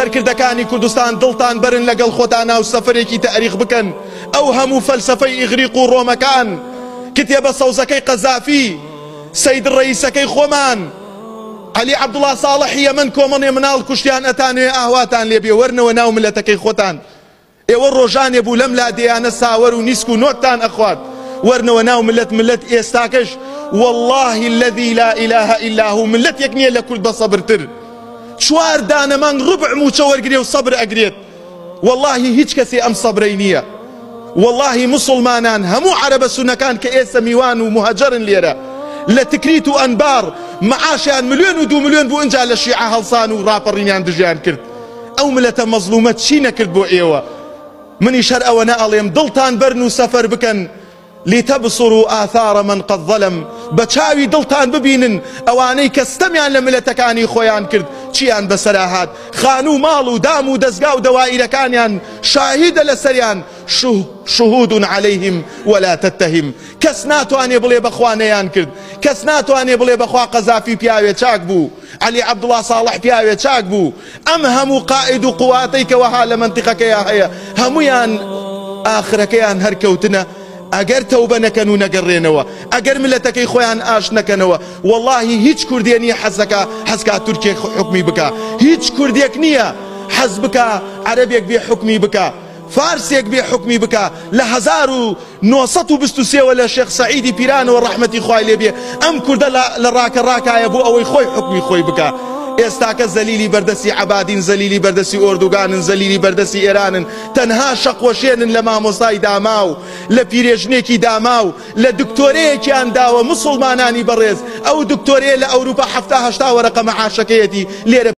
سەرکردەکانی کوردستان دڵتان بەرن لەگەڵ خۆتان ناو سەفرێکی تەریخ بکەن ئەو هەموو فەلسفەی ئیغریق و ڕۆمەکان کتێبە سەوزەکەی قەزافی سید ڕئیسەکەی خۆمان علی عبدڵا ساڵحی ئەمن کۆمەڵێ مناڵ کوشتیان ئەتانوێ ئاهواتان لێبێ وەرنەوە ناو ملەتەکەی خۆتان ئێوە ڕۆژانێ بوو لەم لادیانە ساوەر و نیسک و نۆتتان ئەخوات وەرنەوە ناو ملت ملت ئێستاکەش والله الذي لا إله إلا هو ملت لا تكني لكل بصبر تر چوار دانەمان من ربع وەرگێ و صبر أقريت والله هیچ کەسێ ام سەبرەی والله مسلمانان هەموو عرب سونەکان کە ئێسە میوان و مهاجرن لێرە لە تکریت و ئەنبار معاشیان ملیۆن و دو ملیۆن بۆ ئەجا لە شیع هەڵسان و ڕاپەڕینیان دژیان کرد ئەو ملەتە مەزلومە چی نەکرد بۆ ئێوە منی شەر ئەوە نەڵێم لتبصروا آثار من قد ظلم بچاوی دلتان ببينن أوانيك استمع لە ملەتەکانی خويان کرد چیان بەسەراهات خانو مالو دامو دزگاو دام و دەستگا لسریان شهود عليهم ولا تتهم کس ناتو انی بلی بخوا نیان کرد کس ناتو انی بلی بخوا قذافی پیاوی چاک بو علی عبدڵ ساڵح پیاوێ چاک بوو ام همو قائد و قوواتەی کەەوەها لە منتیقەکەی هەیە هەمویان ئاخرەکەیان هەرکەوتنە ئەگەر تەوبە نەکەن و نەگەڕێنەوە ئەگەر ملەتەکەی خۆیان ئاش نەکەنەوە واللهی هیچ کوردێنی حەزەکە حەزکا تورکێک حکمی بکە هیچ کوردێک نییە حەز بکە عەربێک بێ حکمی بکە فارسێک بێ حکمی بکە لە 1920ەوە لە شێخ سعیدی پیرانەوە ڕحمەتی خوای لێبێ ئەم کووردە لە ڕاکە ڕاکایە بۆ ئەوەی خۆی حکمی خۆی بکە. ئێستاکە زەلیلی بەردەسی عبادین زەلیلی بەردەسی ئۆردوگانن زەلیلی بەردەسی ئێرانن تەنها شەقۆشێنن لە مامۆستای داما و لە پیرێژنێکی داما و لە دکتۆرەیەکیان داوە مسلمانانی بەڕێز ئەو دکتۆرەیە لە ئەوروپا هەفتا هشتا وەرەقە مەعاشەکەیەتی لێرە